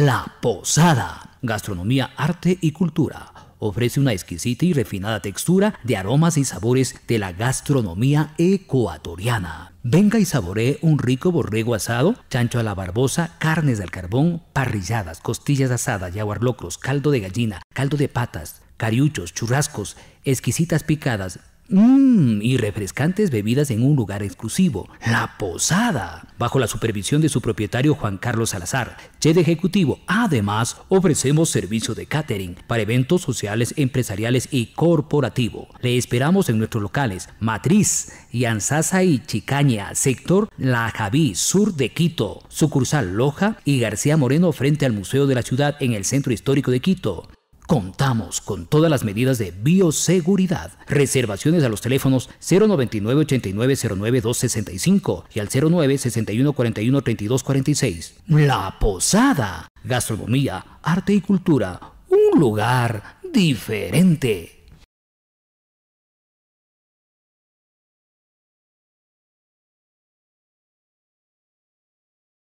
La Posada, gastronomía, arte y cultura. Ofrece una exquisita y refinada textura de aromas y sabores de la gastronomía ecuatoriana. Venga y saboree un rico borrego asado, chancho a la barbosa, carnes al carbón, parrilladas, costillas asadas, locros, caldo de gallina, caldo de patas, cariuchos, churrascos, exquisitas picadas, Mmm, y refrescantes bebidas en un lugar exclusivo, La Posada, bajo la supervisión de su propietario Juan Carlos Salazar, chef ejecutivo. Además, ofrecemos servicio de catering para eventos sociales, empresariales y corporativo. Le esperamos en nuestros locales Matriz, Yanzasa y Chicaña, sector La Javí, sur de Quito, sucursal Loja y García Moreno frente al Museo de la Ciudad en el centro histórico de Quito. Contamos con todas las medidas de bioseguridad. Reservaciones a los teléfonos 099 89 265 y al 09 61 41 La Posada. Gastronomía, arte y cultura. Un lugar diferente.